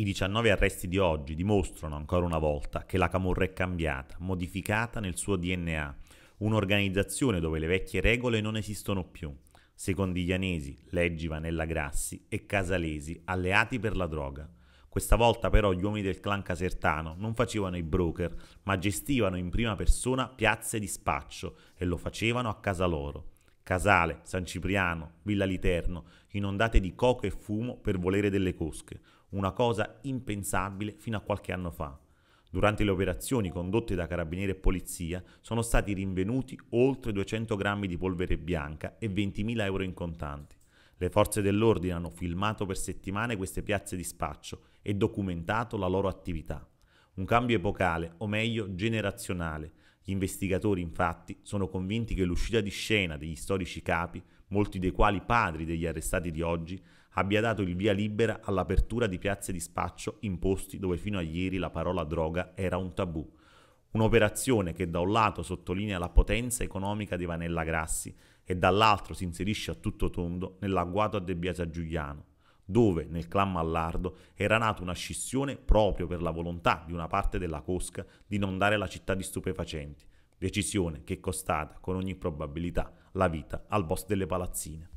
I 19 arresti di oggi dimostrano ancora una volta che la Camorra è cambiata, modificata nel suo DNA, un'organizzazione dove le vecchie regole non esistono più. Secondo Ianesi, Leggi Vanella Grassi e Casalesi, alleati per la droga. Questa volta però gli uomini del clan casertano non facevano i broker, ma gestivano in prima persona piazze di spaccio e lo facevano a casa loro. Casale, San Cipriano, Villa Literno, inondate di coco e fumo per volere delle cosche, una cosa impensabile fino a qualche anno fa. Durante le operazioni condotte da carabinieri e polizia sono stati rinvenuti oltre 200 grammi di polvere bianca e 20.000 euro in contanti. Le forze dell'ordine hanno filmato per settimane queste piazze di spaccio e documentato la loro attività. Un cambio epocale, o meglio generazionale. Gli investigatori infatti sono convinti che l'uscita di scena degli storici capi molti dei quali padri degli arrestati di oggi, abbia dato il via libera all'apertura di piazze di spaccio in posti dove fino a ieri la parola droga era un tabù. Un'operazione che da un lato sottolinea la potenza economica di Vanella Grassi e dall'altro si inserisce a tutto tondo nell'agguato a De Biasa Giuliano, dove nel clan Mallardo era nata una scissione proprio per la volontà di una parte della cosca di non dare la città di stupefacenti, decisione che è costata con ogni probabilità la vita al boss delle palazzine.